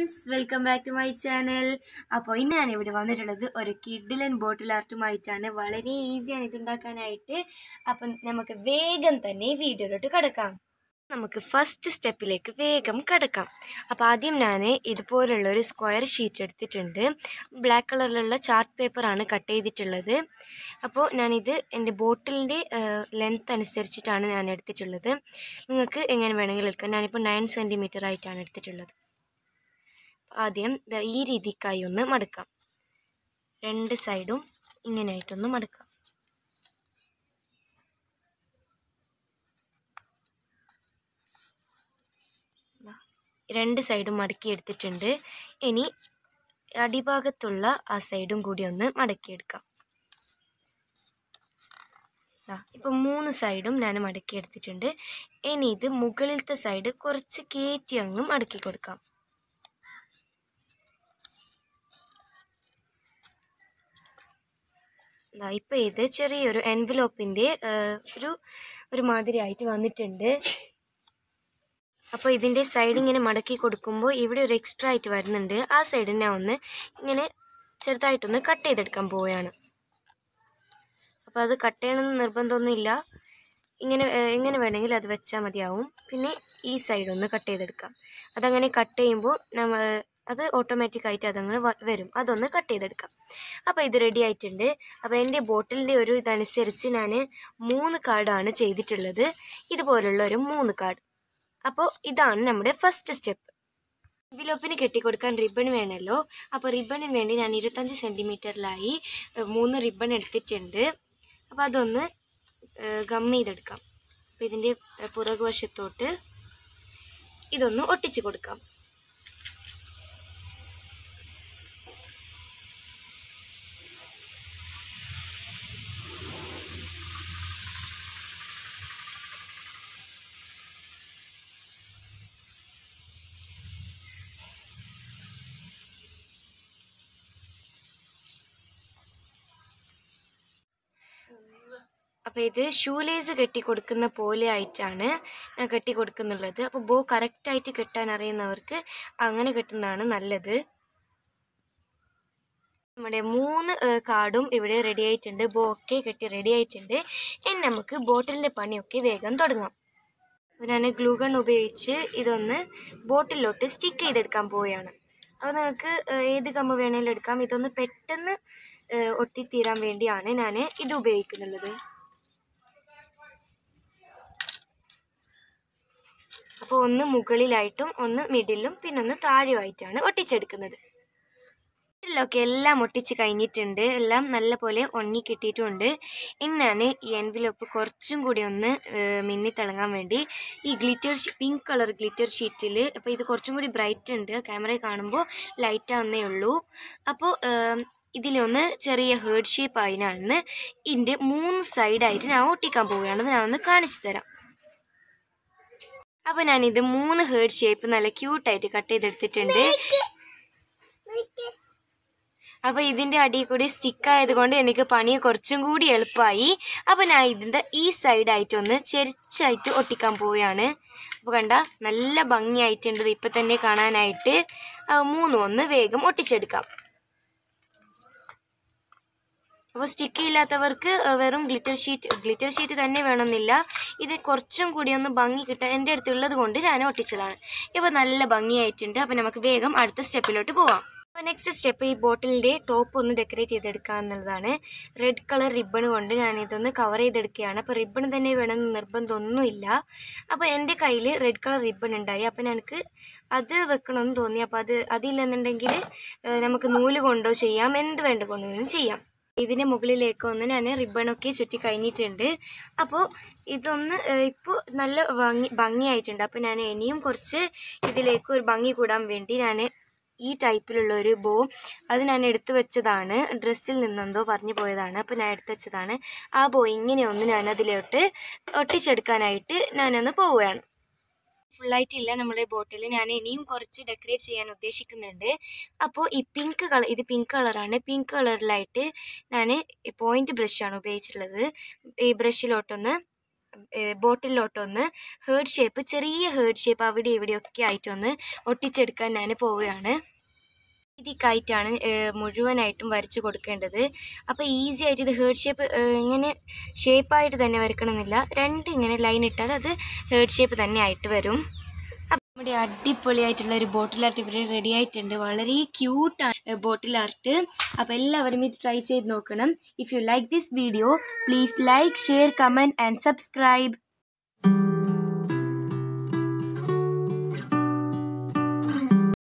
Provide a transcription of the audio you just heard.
friends welcome back to my channel അപ്പോൾ ഇന്ന് ഞാൻ ഇവിടെ വന്നിട്ടുള്ളത് ഒരു ആൻഡ് ബോട്ടിൽ ആർട്ടുമായിട്ടാണ് വളരെ ഈസിയാണ് ഇതുണ്ടാക്കാനായിട്ട് അപ്പം നമുക്ക് വേഗം തന്നെ വീഡിയോയിലോട്ട് കിടക്കാം നമുക്ക് ഫസ്റ്റ് സ്റ്റെപ്പിലേക്ക് വേഗം കിടക്കാം അപ്പോൾ ആദ്യം ഞാൻ ഇതുപോലുള്ള ഒരു സ്ക്വയർ ഷീറ്റ് എടുത്തിട്ടുണ്ട് ബ്ലാക്ക് കളറിലുള്ള ചാർട്ട് പേപ്പറാണ് കട്ട് ചെയ്തിട്ടുള്ളത് അപ്പോൾ ഞാനിത് എൻ്റെ ബോട്ടിലിൻ്റെ ലെങ്ത് അനുസരിച്ചിട്ടാണ് ഞാൻ എടുത്തിട്ടുള്ളത് നിങ്ങൾക്ക് എങ്ങനെ വേണമെങ്കിലും എടുക്കാം ഞാനിപ്പോൾ നയൻ സെൻറ്റിമീറ്റർ ആയിട്ടാണ് എടുത്തിട്ടുള്ളത് ആദ്യം ഈ രീതിക്കായി ഒന്ന് മടക്കാം രണ്ട് സൈഡും ഇങ്ങനെയായിട്ടൊന്ന് മടക്കാം രണ്ട് സൈഡും മടക്കി ഇനി അടിഭാഗത്തുള്ള ആ സൈഡും കൂടി ഒന്ന് മടക്കിയെടുക്കാം ഇപ്പം മൂന്ന് സൈഡും ഞാൻ മടക്കി ഇനി ഇത് മുകളിലത്തെ സൈഡ് കുറച്ച് കയറ്റി അങ്ങ് മടക്കി കൊടുക്കാം ഇപ്പോൾ ഇത് ചെറിയൊരു എൻവലോപ്പിൻ്റെ ഒരു ഒരു മാതിരി ആയിട്ട് വന്നിട്ടുണ്ട് അപ്പോൾ ഇതിൻ്റെ സൈഡ് ഇങ്ങനെ മടക്കി കൊടുക്കുമ്പോൾ ഇവിടെ ഒരു എക്സ്ട്രാ ആയിട്ട് വരുന്നുണ്ട് ആ സൈഡിനെ ഒന്ന് ഇങ്ങനെ ചെറുതായിട്ടൊന്ന് കട്ട് ചെയ്തെടുക്കാൻ പോവുകയാണ് അപ്പോൾ അത് കട്ട് ചെയ്യണമെന്ന് നിർബന്ധമൊന്നുമില്ല ഇങ്ങനെ ഇങ്ങനെ വേണമെങ്കിൽ അത് വെച്ചാൽ മതിയാവും പിന്നെ ഈ സൈഡ് ഒന്ന് കട്ട് ചെയ്തെടുക്കാം അതങ്ങനെ കട്ട് ചെയ്യുമ്പോൾ നമ്മൾ അത് ആയിട്ട് അതങ്ങ് വരും അതൊന്ന് കട്ട് ചെയ്തെടുക്കാം അപ്പോൾ ഇത് റെഡി ആയിട്ടുണ്ട് അപ്പോൾ എൻ്റെ ബോട്ടിലിൻ്റെ ഒരു ഇതനുസരിച്ച് ഞാൻ മൂന്ന് കാർഡാണ് ചെയ്തിട്ടുള്ളത് ഇതുപോലുള്ള ഒരു മൂന്ന് കാർഡ് അപ്പോൾ ഇതാണ് നമ്മുടെ ഫസ്റ്റ് സ്റ്റെപ്പ് കെട്ടി കെട്ടിക്കൊടുക്കാൻ റിബൺ വേണമല്ലോ അപ്പോൾ റിബണിന് വേണ്ടി ഞാൻ ഇരുപത്തഞ്ച് സെൻറ്റിമീറ്ററിലായി മൂന്ന് റിബൺ എടുത്തിട്ടുണ്ട് അപ്പോൾ അതൊന്ന് ഗം ചെയ്തെടുക്കാം അപ്പോൾ ഇതിൻ്റെ പുറകുവശത്തോട്ട് ഇതൊന്ന് ഒട്ടിച്ച് കൊടുക്കാം അപ്പോൾ ഇത് ഷൂ ലേസ് കെട്ടി കൊടുക്കുന്ന പോലെ ആയിട്ടാണ് കെട്ടി കൊടുക്കുന്നുള്ളത് അപ്പോൾ ബോ കറക്റ്റായിട്ട് കെട്ടാൻ അറിയുന്നവർക്ക് അങ്ങനെ കെട്ടുന്നതാണ് നല്ലത് നമ്മുടെ മൂന്ന് കാർഡും ഇവിടെ റെഡി ആയിട്ടുണ്ട് ബോ ഒക്കെ കെട്ടി റെഡി ആയിട്ടുണ്ട് ഇനി നമുക്ക് ബോട്ടിലിൻ്റെ പണിയൊക്കെ വേഗം തുടങ്ങാം ഞാൻ ഗ്ലൂ ഗൺ ഉപയോഗിച്ച് ഇതൊന്ന് ബോട്ടിലോട്ട് സ്റ്റിക്ക് ചെയ്തെടുക്കാൻ പോവുകയാണ് അപ്പോൾ നിങ്ങൾക്ക് ഏത് കമ്പ് വേണമെങ്കിലും എടുക്കാം ഇതൊന്ന് പെട്ടെന്ന് ഒട്ടിത്തീരാൻ വേണ്ടിയാണ് ഞാൻ ഇത് ഉപയോഗിക്കുന്നുള്ളത് അപ്പോൾ ഒന്ന് മുകളിലായിട്ടും ഒന്ന് മിഡിലും പിന്നെ ഒന്ന് താഴെയുമായിട്ടാണ് ഒട്ടിച്ചെടുക്കുന്നത് ഇതിലൊക്കെ എല്ലാം ഒട്ടിച്ച് കഴിഞ്ഞിട്ടുണ്ട് എല്ലാം നല്ല പോലെ ഉണങ്ങി കിട്ടിയിട്ടുണ്ട് ഇന്നാണ് ഈ എൻവിലോപ്പ് കുറച്ചും കൂടി ഒന്ന് മിന്നി തിളങ്ങാൻ വേണ്ടി ഈ ഗ്ലിറ്റർ പിങ്ക് കളർ ഗ്ലിറ്റർ ഷീറ്റിൽ അപ്പോൾ ഇത് കുറച്ചും കൂടി ബ്രൈറ്റ് ഉണ്ട് ക്യാമറയിൽ കാണുമ്പോൾ ലൈറ്റ് ആവുന്നേ ഉള്ളൂ അപ്പോൾ ഇതിലൊന്ന് ചെറിയ ഹേർഡ് ഷേപ്പ് ആയതിനാണ് ഇതിൻ്റെ മൂന്ന് സൈഡായിട്ട് ഞാൻ ഒട്ടിക്കാൻ പോവുകയാണെന്ന് ഞാൻ ഒന്ന് കാണിച്ചു തരാം അപ്പോൾ ഇത് മൂന്ന് ഹേർഡ് ഷേപ്പ് നല്ല ക്യൂട്ടായിട്ട് കട്ട് ചെയ്തെടുത്തിട്ടുണ്ട് അപ്പോൾ ഇതിന്റെ അടിയിൽ കൂടി സ്റ്റിക്കായത് കൊണ്ട് എനിക്ക് പണി കുറച്ചും കൂടി എളുപ്പമായി അപ്പോൾ ഞാൻ ഇതിന്റെ ഈ ഒന്ന് ചെരിച്ചായിട്ട് ഒട്ടിക്കാൻ പോവുകയാണ് അപ്പോൾ കണ്ട നല്ല ഭംഗിയായിട്ടുണ്ട് ഇപ്പൊ തന്നെ കാണാനായിട്ട് മൂന്നും ഒന്ന് വേഗം ഒട്ടിച്ചെടുക്കാം അപ്പോൾ സ്റ്റിക്കി ഇല്ലാത്തവർക്ക് വെറും ഗ്ലിറ്റർ ഷീറ്റ് ഗ്ലിറ്റർ ഷീറ്റ് തന്നെ വേണമെന്നില്ല ഇത് കുറച്ചും കൂടി ഒന്ന് ഭംഗി കിട്ടാൻ എൻ്റെ അടുത്തുള്ളത് കൊണ്ട് ഞാൻ ഒട്ടിച്ചതാണ് ഇപ്പോൾ നല്ല ഭംഗിയായിട്ടുണ്ട് അപ്പോൾ നമുക്ക് വേഗം അടുത്ത സ്റ്റെപ്പിലോട്ട് പോവാം അപ്പോൾ നെക്സ്റ്റ് സ്റ്റെപ്പ് ഈ ബോട്ടിലിൻ്റെ ടോപ്പ് ഒന്ന് ഡെക്കറേറ്റ് ചെയ്തെടുക്കുക എന്നുള്ളതാണ് റെഡ് കളർ റിബൺ കൊണ്ട് ഞാൻ ഇതൊന്ന് കവർ ചെയ്തെടുക്കുകയാണ് അപ്പോൾ റിബൺ തന്നെ വേണമെന്ന് നിർബന്ധമൊന്നുമില്ല അപ്പോൾ എൻ്റെ കയ്യിൽ റെഡ് കളർ റിബൺ ഉണ്ടായി അപ്പോൾ എനിക്ക് അത് വെക്കണമെന്ന് തോന്നി അപ്പോൾ അത് അതില്ലെന്നുണ്ടെങ്കിൽ നമുക്ക് നൂല് കൊണ്ടോ ചെയ്യാം എന്ത് വേണ്ട കൊണ്ടും ചെയ്യാം ഇതിന് മുകളിലേക്ക് ഒന്ന് ഞാൻ റിബണൊക്കെ ചുറ്റി കഴിഞ്ഞിട്ടുണ്ട് അപ്പോൾ ഇതൊന്ന് ഇപ്പോൾ നല്ല ഭംഗി ഭംഗിയായിട്ടുണ്ട് അപ്പോൾ ഞാൻ ഇനിയും കുറച്ച് ഇതിലേക്ക് ഒരു ഭംഗി കൂടാൻ വേണ്ടി ഞാൻ ഈ ടൈപ്പിലുള്ള ഒരു ബോ അത് ഞാൻ എടുത്തു വെച്ചതാണ് ഡ്രസ്സിൽ നിന്നെന്തോ പറഞ്ഞു പോയതാണ് അപ്പോൾ ഞാൻ എടുത്തു വെച്ചതാണ് ആ ബോ ഇങ്ങനെയൊന്ന് ഞാനതിലോട്ട് ഒട്ടിച്ചെടുക്കാനായിട്ട് ഞാനൊന്ന് പോവുകയാണ് ഫുള്ളായിട്ടില്ല നമ്മുടെ ബോട്ടിൽ ഞാൻ ഇനിയും കുറച്ച് ഡെക്കറേറ്റ് ചെയ്യാൻ ഉദ്ദേശിക്കുന്നുണ്ട് അപ്പോൾ ഈ പിങ്ക് കളർ ഇത് പിങ്ക് കളറാണ് പിങ്ക് കളറിലായിട്ട് ഞാൻ പോയിൻറ്റ് ബ്രഷാണ് ഉപയോഗിച്ചിട്ടുള്ളത് ഈ ബ്രഷിലോട്ടൊന്ന് ബോട്ടിലോട്ടൊന്ന് ഹേർഡ് ഷേപ്പ് ചെറിയ ഹേർഡ് ഷേപ്പ് അവിടെ ഇവിടെയൊക്കെ ആയിട്ടൊന്ന് ഒട്ടിച്ചെടുക്കാൻ ഞാൻ പോവുകയാണ് രീതിക്കായിട്ടാണ് മുഴുവനായിട്ടും വരച്ചു കൊടുക്കേണ്ടത് അപ്പോൾ ഈസി ആയിട്ട് ഇത് ഹേർഡ് ഷേപ്പ് ഇങ്ങനെ ഷേപ്പായിട്ട് തന്നെ വരക്കണമെന്നില്ല രണ്ട് ഇങ്ങനെ ലൈൻ ഇട്ടാൽ അത് ഹേർഡ് ഷേപ്പ് തന്നെ ആയിട്ട് വരും നമ്മുടെ അടിപൊളിയായിട്ടുള്ള ഒരു ബോട്ടിൽ ആർട്ട് ഇവിടെ റെഡി ആയിട്ടുണ്ട് വളരെ ക്യൂട്ടാണ് ബോട്ടിൽ ആർട്ട് അപ്പോൾ എല്ലാവരും ഇത് ട്രൈ ചെയ്ത് നോക്കണം if you like this video please like share comment and subscribe